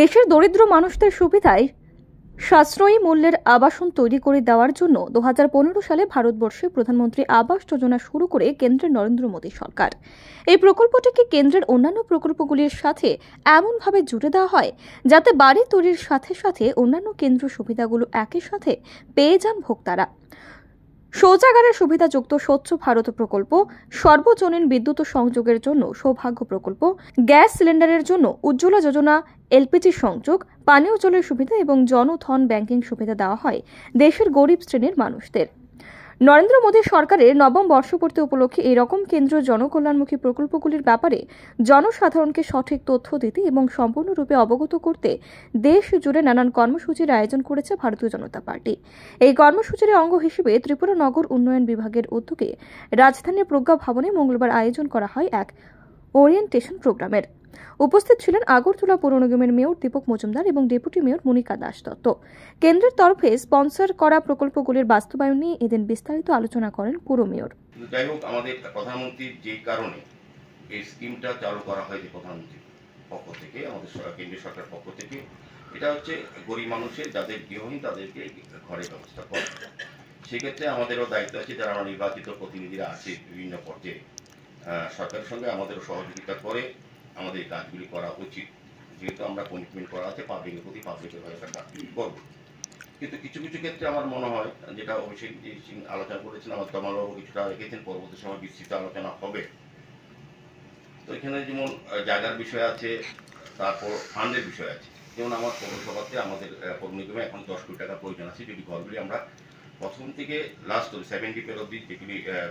দেশের দরিদ্র মানুষদের সুবিধায় সাশ্রয়ী মূল্যের আবাসন তৈরি করে দেওয়ার জন্য দু সালে ভারতবর্ষে প্রধানমন্ত্রী আবাস যোজনা শুরু করে কেন্দ্রের নরেন্দ্র মোদী সরকার এই প্রকল্পটিকে কেন্দ্রের অন্যান্য প্রকল্পগুলির সাথে এমনভাবে জুড়ে দেওয়া হয় যাতে বাড়ি তৈরির সাথে সাথে অন্যান্য কেন্দ্র সুবিধাগুলো একই সাথে পেয়ে যান ভোক্তারা শৌচাগারের সুবিধাযুক্ত স্বচ্ছ ভারত প্রকল্প সর্বজনীন বিদ্যুৎ সংযোগের জন্য সৌভাগ্য প্রকল্প গ্যাস সিলিন্ডারের জন্য উজ্জ্বলা যোজনা এলপিজি সংযোগ পানীয় জলের সুবিধা এবং জনধন ব্যাংকিং সুবিধা দেওয়া হয় দেশের গরিব শ্রেণীর মানুষদের নরেন্দ্র মোদী সরকারের নবম বর্ষপূর্তি উপলক্ষে এরকম কেন্দ্র জনকল্যাণমুখী প্রকল্পগুলির ব্যাপারে জনসাধারণকে সঠিক তথ্য দিতে এবং সম্পূর্ণরূপে অবগত করতে দেশ জুড়ে নানান কর্মসূচির আয়োজন করেছে ভারতীয় জনতা পার্টি এই কর্মসূচির অঙ্গ হিসেবে ত্রিপুরা নগর উন্নয়ন বিভাগের উদ্যোগে রাজধানীর প্রজ্ঞা ভবনে মঙ্গলবার আয়োজন করা হয় এক ওরিয়েন্টেশন প্রোগ্রামের উপস্থিত ছিলেন আগরতলা পৌর নিগমের মেয়র দীপক মজুমদার এবং ডেপুটি মেয়র মনিকা দাস দত্ত কেন্দ্রের তরফে স্পন্সর করা প্রকল্পগুলির বাস্তবায়ন নিয়ে এদিন বিস্তারিত আলোচনা করেন পৌর মেয়র যাই হোক আমাদের প্রধানমন্ত্রীর যে কারণে এই স্কিমটা চালু করা হয়েছে প্রধানমন্ত্রীর পক্ষ থেকে আমাদের কেন্দ্রীয় সরকার পক্ষ থেকে এটা হচ্ছে গরিব মানুষের যাদের গৃহহীন তাদেরকে ঘরের ব্যবস্থা করা সেক্ষেত্রে আমাদেরও দায়িত্ব আছে যারা আমার নির্বাচিত প্রতিনিধিরা আছে বিভিন্ন পর্যায়ে সরকারের সঙ্গে আমাদেরও সহযোগিতা করে আমাদের কাজগুলি করা উচিত যেহেতু আমরা কমিটমেন্ট করা আছে পাবলিকের প্রতি পাবলিকের হয়ে একটা করব কিন্তু কিছু কিছু ক্ষেত্রে আমার মনে হয় যেটা অভিষেক সিং আলোচনা করেছেন আমার তমালবাবু কিছুটা রেখেছেন পরবর্তী সময় বিস্তৃত আলোচনা হবে তো এখানে যেমন জায়গার বিষয় আছে তারপর ফান্ডের বিষয় আছে যেমন আমার পৌরসভাতে আমাদের পৌর নিগমে এখন দশ কোটি টাকা প্রয়োজন আছে যদি ঘরগুলি আমরা প্রথম থেকে লাস্ট অব্দি সেভেন ডিপের অব্দি যেগুলি যারা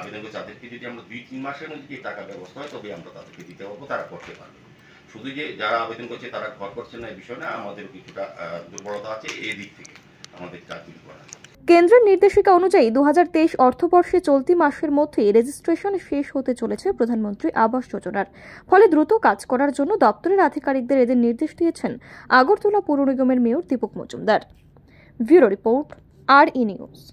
আবেদন করছে তাদেরকে যদি আমরা দুই তিন মাসের মধ্যে যদি টাকা ব্যবস্থা হয় তবে আমরা তাদেরকে দিতে পারবো তারা করতে পারবে শুধু যে যারা আবেদন করছে তারা ঘর করছে না এই বিষয় না আমাদের কিছুটা দুর্বলতা আছে এই দিক থেকে আমাদের চাকরি করা কেন্দ্রের নির্দেশিকা অনুযায়ী দু অর্থবর্ষে চলতি মাসের মধ্যে রেজিস্ট্রেশন শেষ হতে চলেছে প্রধানমন্ত্রী আবাস যোজনার ফলে দ্রুত কাজ করার জন্য দপ্তরের আধিকারিকদের এদের নির্দেশ দিয়েছেন আগরতলা পৌর নিগমের mayor Dipak Majumdar bureau report are in use.